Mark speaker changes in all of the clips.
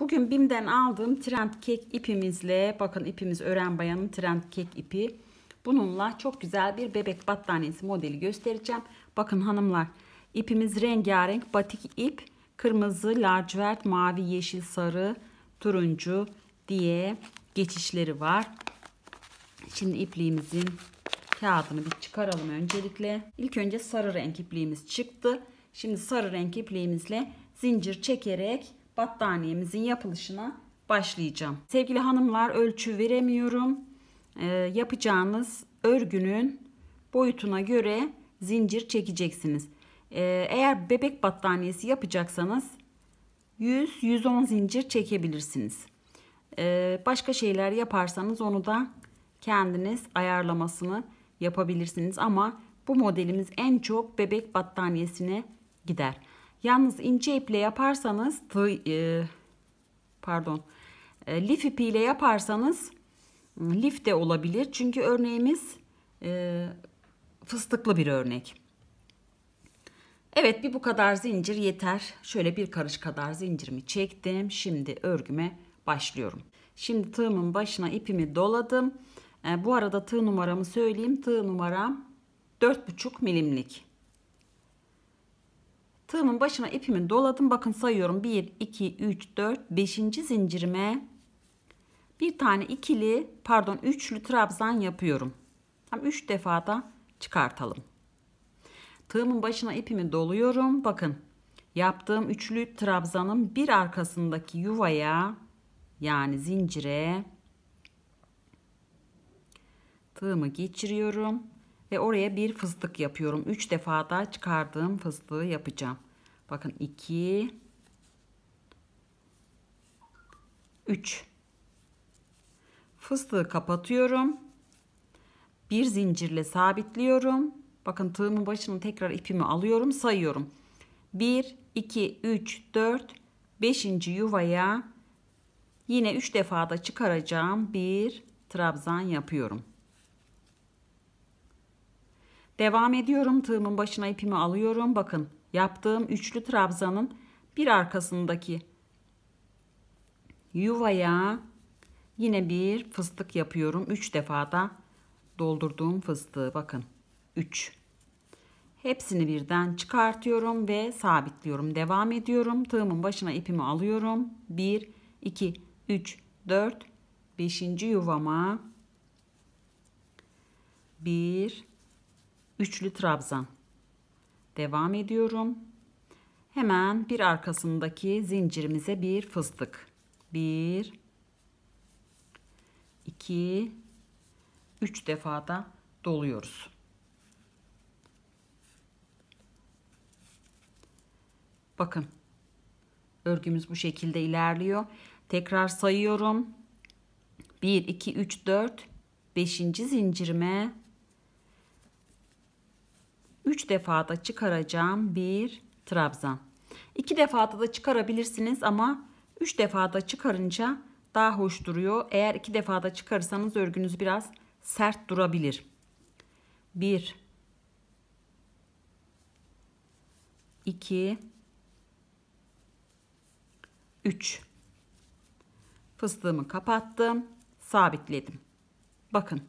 Speaker 1: Bugün BİM'den aldığım trend kek ipimizle bakın ipimiz Ören Bayan'ın trend kek ipi. Bununla çok güzel bir bebek battaniyesi modeli göstereceğim. Bakın hanımlar ipimiz rengarenk batik ip. Kırmızı, lacivert, mavi, yeşil, sarı, turuncu diye geçişleri var. Şimdi ipliğimizin kağıdını bir çıkaralım öncelikle. İlk önce sarı renk ipliğimiz çıktı. Şimdi sarı renk ipliğimizle zincir çekerek battaniyemizin yapılışına başlayacağım. Sevgili hanımlar ölçü veremiyorum. Ee, yapacağınız örgünün boyutuna göre zincir çekeceksiniz. Ee, eğer bebek battaniyesi yapacaksanız 100-110 zincir çekebilirsiniz. Ee, başka şeyler yaparsanız onu da kendiniz ayarlamasını yapabilirsiniz. Ama bu modelimiz en çok bebek battaniyesine gider. Yalnız ince iple yaparsanız tığ, e, pardon e, lif ipiyle yaparsanız hmm, lif de olabilir. Çünkü örneğimiz e, fıstıklı bir örnek. Evet bir bu kadar zincir yeter. Şöyle bir karış kadar zincirimi çektim. Şimdi örgüme başlıyorum. Şimdi tığımın başına ipimi doladım. E, bu arada tığ numaramı söyleyeyim. Tığ numaram 4,5 milimlik. Tığımın başına ipimi doladım. Bakın sayıyorum. 1, 2, 3, 4, 5. zincirime bir tane ikili pardon üçlü trabzan yapıyorum. Tam 3 defa da çıkartalım. Tığımın başına ipimi doluyorum. Bakın yaptığım üçlü trabzanın bir arkasındaki yuvaya yani zincire tığımı geçiriyorum. Ve oraya bir fıstık yapıyorum. 3 defada çıkardığım fıstığı yapacağım. Bakın 2 3 Fıstığı kapatıyorum. Bir zincirle sabitliyorum. Bakın tığımın başını tekrar ipimi alıyorum, sayıyorum. 1 2 3 4 5. yuvaya yine 3 defada çıkaracağım bir trabzan yapıyorum. Devam ediyorum. Tığımın başına ipimi alıyorum. Bakın yaptığım üçlü trabzanın bir arkasındaki yuvaya yine bir fıstık yapıyorum. Üç defa da doldurduğum fıstığı bakın. üç. Hepsini birden çıkartıyorum ve sabitliyorum. Devam ediyorum. Tığımın başına ipimi alıyorum. Bir, iki, üç, dört, beşinci yuvama 1 Üçlü trabzan. Devam ediyorum. Hemen bir arkasındaki zincirimize bir fıstık. Bir, iki, üç defa da doluyoruz. Bakın örgümüz bu şekilde ilerliyor. Tekrar sayıyorum. 1, 2, 3, 4, 5. zincirime 3 defada çıkaracağım bir trabzan. 2 defada da çıkarabilirsiniz ama 3 defada çıkarınca daha hoş duruyor. Eğer 2 defada çıkarırsanız örgünüz biraz sert durabilir. 1 2 3 Fıstığımı kapattım, sabitledim. Bakın.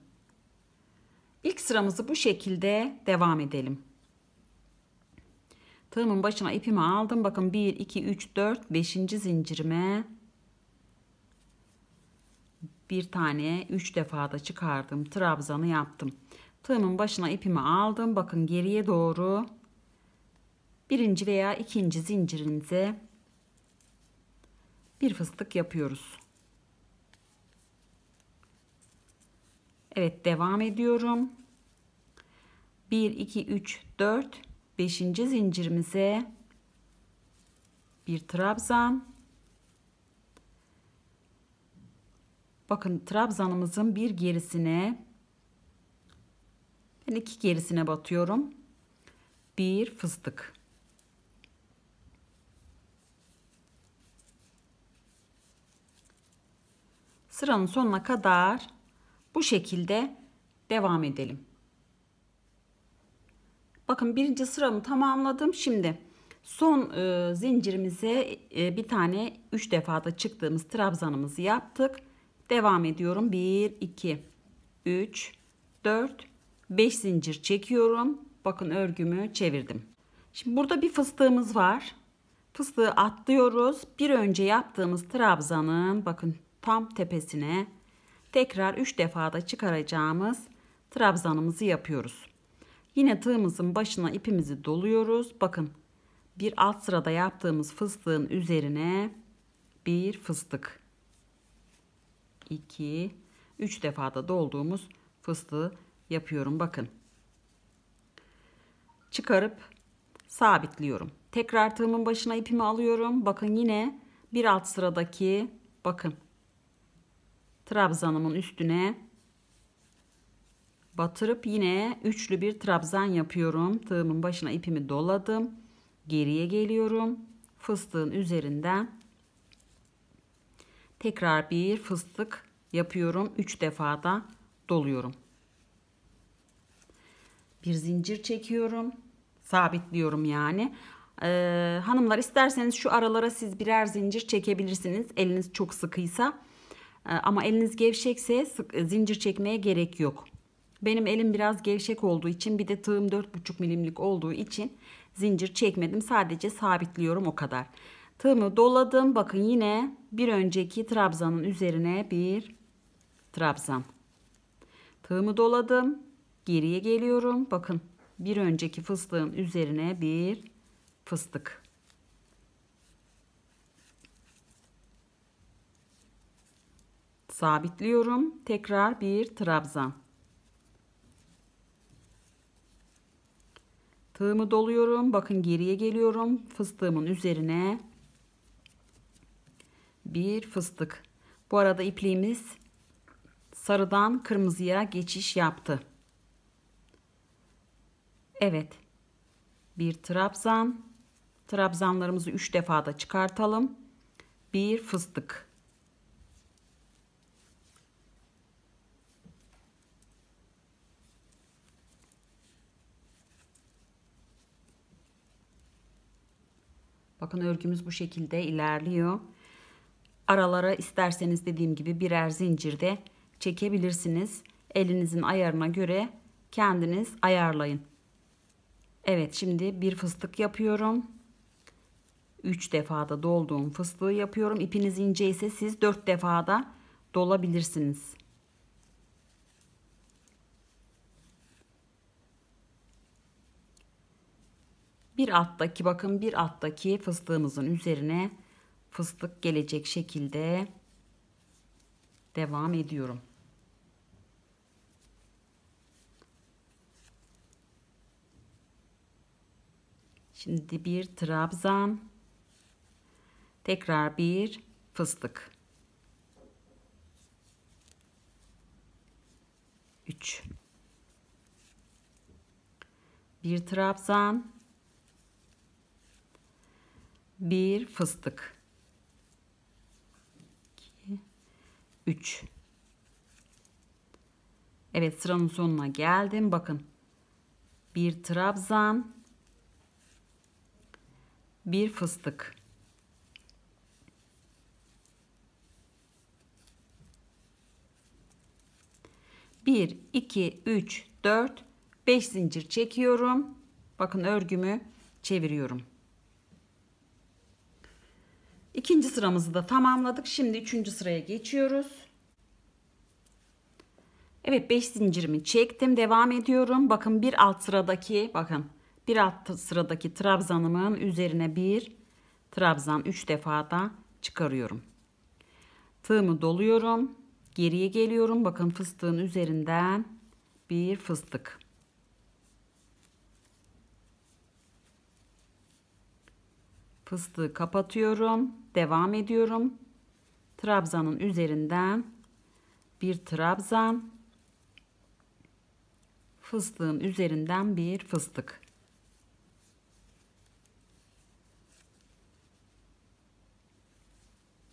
Speaker 1: İlk sıramızı bu şekilde devam edelim. Tığımın başına ipimi aldım. Bakın 1, 2, 3, 4, 5. zincirime bir tane 3 defada çıkardım. Trabzanı yaptım. Tığımın başına ipimi aldım. Bakın geriye doğru birinci veya ikinci zincirinize bir fıstık yapıyoruz. Evet devam ediyorum. 1, 2, 3, 4, 5. zincirimize bir trabzan bakın trabzanımızın bir gerisine ben iki gerisine batıyorum bir fıstık sıranın sonuna kadar bu şekilde devam edelim Bakın birinci sıramı tamamladım. Şimdi son e, zincirimize e, bir tane 3 defada çıktığımız trabzanımızı yaptık. Devam ediyorum. 1, 2, 3, 4, 5 zincir çekiyorum. Bakın örgümü çevirdim. Şimdi burada bir fıstığımız var. Fıstığı atlıyoruz. Bir önce yaptığımız trabzanın bakın tam tepesine tekrar 3 defada çıkaracağımız trabzanımızı yapıyoruz. Yine tığımızın başına ipimizi doluyoruz. Bakın bir alt sırada yaptığımız fıstığın üzerine bir fıstık. 2 3 defada dolduğumuz fıstığı yapıyorum bakın. Çıkarıp sabitliyorum. Tekrar tığımın başına ipimi alıyorum. Bakın yine bir alt sıradaki bakın trabzanımın üstüne batırıp yine üçlü bir trabzan yapıyorum. Tığımın başına ipimi doladım. Geriye geliyorum. Fıstığın üzerinden tekrar bir fıstık yapıyorum. Üç defa da doluyorum. Bir zincir çekiyorum. Sabitliyorum yani. Ee, hanımlar isterseniz şu aralara siz birer zincir çekebilirsiniz. Eliniz çok sıkıysa. Ee, ama eliniz gevşekse sık, zincir çekmeye gerek yok. Benim elim biraz gevşek olduğu için bir de tığım 4,5 milimlik olduğu için zincir çekmedim. Sadece sabitliyorum o kadar. Tığımı doladım. Bakın yine bir önceki trabzanın üzerine bir trabzan. Tığımı doladım. Geriye geliyorum. Bakın bir önceki fıstığın üzerine bir fıstık. Sabitliyorum. Tekrar bir trabzan. Tığımı doluyorum. Bakın geriye geliyorum. Fıstığımın üzerine bir fıstık. Bu arada ipliğimiz sarıdan kırmızıya geçiş yaptı. Evet. Bir trabzan. Trabzanlarımızı 3 defada çıkartalım. Bir fıstık. Bakın örgümüz bu şekilde ilerliyor. Aralara isterseniz dediğim gibi birer zincirde çekebilirsiniz. Elinizin ayarına göre kendiniz ayarlayın. Evet şimdi bir fıstık yapıyorum. 3 defada dolduğum fıstığı yapıyorum. İpiniz ince ise siz 4 defada dolabilirsiniz. bir alttaki bakın bir alttaki fıstığımızın üzerine fıstık gelecek şekilde devam ediyorum. Şimdi bir trabzan. Tekrar bir fıstık. 3 bir trabzan 1 fıstık 2 3 Evet sıranın sonuna geldim. Bakın. 1 trabzan 1 fıstık Bir, iki, üç, dört, beş zincir çekiyorum. Bakın örgümü çeviriyorum. İkinci sıramızı da tamamladık. Şimdi üçüncü sıraya geçiyoruz. Evet 5 zincirimi çektim. Devam ediyorum. Bakın bir alt sıradaki bakın bir alt sıradaki trabzanımın üzerine bir trabzan 3 defa da çıkarıyorum. Tığımı doluyorum. Geriye geliyorum. Bakın fıstığın üzerinden bir fıstık. Fıstığı kapatıyorum. Devam ediyorum. Trabzanın üzerinden bir trabzan. Fıstığın üzerinden bir fıstık.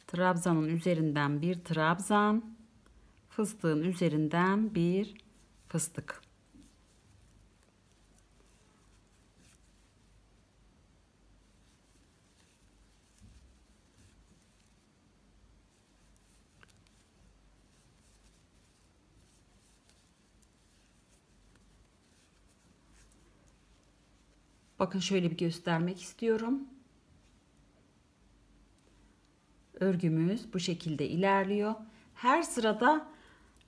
Speaker 1: Trabzanın üzerinden bir trabzan. Fıstığın üzerinden bir fıstık. Bakın şöyle bir göstermek istiyorum. Örgümüz bu şekilde ilerliyor. Her sırada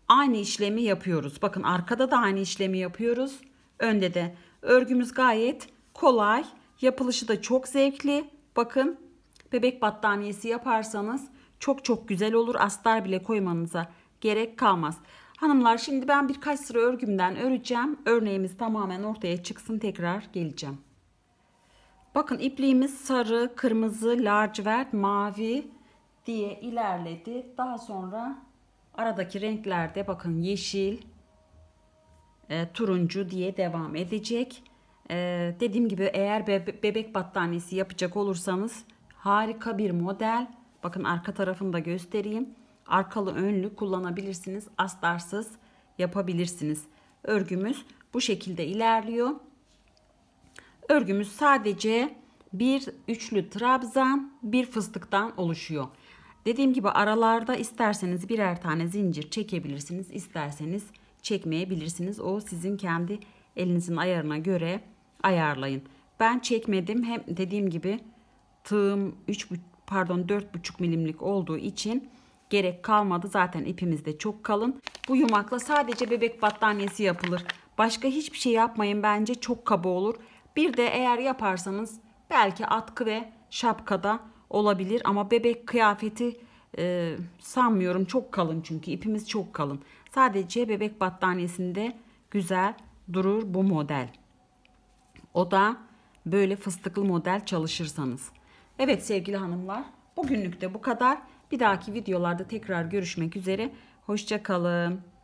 Speaker 1: aynı işlemi yapıyoruz. Bakın arkada da aynı işlemi yapıyoruz. Önde de örgümüz gayet kolay. Yapılışı da çok zevkli. Bakın bebek battaniyesi yaparsanız çok çok güzel olur. Astar bile koymanıza gerek kalmaz. Hanımlar şimdi ben birkaç sıra örgümden öreceğim. Örneğimiz tamamen ortaya çıksın tekrar geleceğim. Bakın ipliğimiz sarı, kırmızı, lacivert, mavi diye ilerledi. Daha sonra aradaki renklerde bakın yeşil, e, turuncu diye devam edecek. E, dediğim gibi eğer be bebek battaniyesi yapacak olursanız harika bir model. Bakın arka tarafını da göstereyim. Arkalı önlü kullanabilirsiniz. Astarsız yapabilirsiniz. Örgümüz bu şekilde ilerliyor. Örgümüz sadece bir üçlü trabzan, bir fıstıktan oluşuyor. Dediğim gibi aralarda isterseniz birer tane zincir çekebilirsiniz, isterseniz çekmeyebilirsiniz. O sizin kendi elinizin ayarına göre ayarlayın. Ben çekmedim. Hem dediğim gibi tığım 3 pardon 4,5 milimlik olduğu için gerek kalmadı. Zaten ipimiz de çok kalın. Bu yumakla sadece bebek battaniyesi yapılır. Başka hiçbir şey yapmayın bence çok kaba olur. Bir de eğer yaparsanız belki atkı ve şapkada olabilir ama bebek kıyafeti e, sanmıyorum çok kalın çünkü ipimiz çok kalın. Sadece bebek battaniyesinde güzel durur bu model. O da böyle fıstıklı model çalışırsanız. Evet sevgili hanımlar bugünlük de bu kadar. Bir dahaki videolarda tekrar görüşmek üzere. Hoşçakalın.